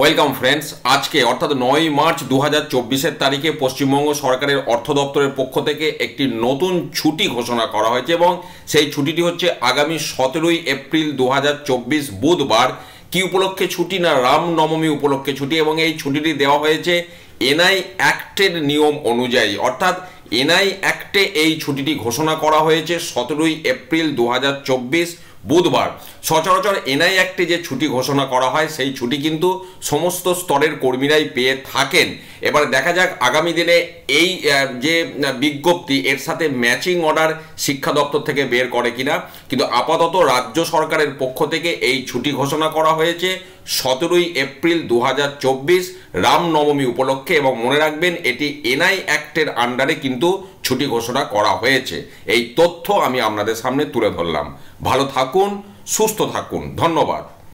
welcome friends আজকে অর্থাৎ নয় মার্চ দু হাজার তারিখে পশ্চিমবঙ্গ সরকারের অর্থ দপ্তরের পক্ষ থেকে একটি নতুন ছুটি ঘোষণা করা হয়েছে এবং সেই ছুটিটি হচ্ছে আগামী সতেরোই এপ্রিল দু বুধবার কি উপলক্ষে ছুটি না রামনবমী উপলক্ষে ছুটি এবং এই ছুটিটি দেওয়া হয়েছে এনআই অ্যাক্টের নিয়ম অনুযায়ী অর্থাৎ এনআই অ্যাক্টে এই ছুটিটি ঘোষণা করা হয়েছে সতেরোই এপ্রিল দু বুধবার সচরাচর এনআই অ্যাক্টে যে ছুটি ঘোষণা করা হয় সেই ছুটি কিন্তু সমস্ত স্তরের কর্মীরাই পেয়ে থাকেন এবার দেখা যাক আগামী দিনে এই যে বিজ্ঞপ্তি এর সাথে ম্যাচিং অর্ডার শিক্ষা দপ্তর থেকে বের করে কিনা কিন্তু আপাতত রাজ্য সরকারের পক্ষ থেকে এই ছুটি ঘোষণা করা হয়েছে সতেরোই এপ্রিল দু রামনবমী উপলক্ষে এবং মনে রাখবেন এটি এনআই অ্যাক্টের আন্ডারে কিন্তু ছুটি ঘোষণা করা হয়েছে এই তথ্য আমি আপনাদের সামনে তুলে ধরলাম ভালো থাকুন সুস্থ থাকুন ধন্যবাদ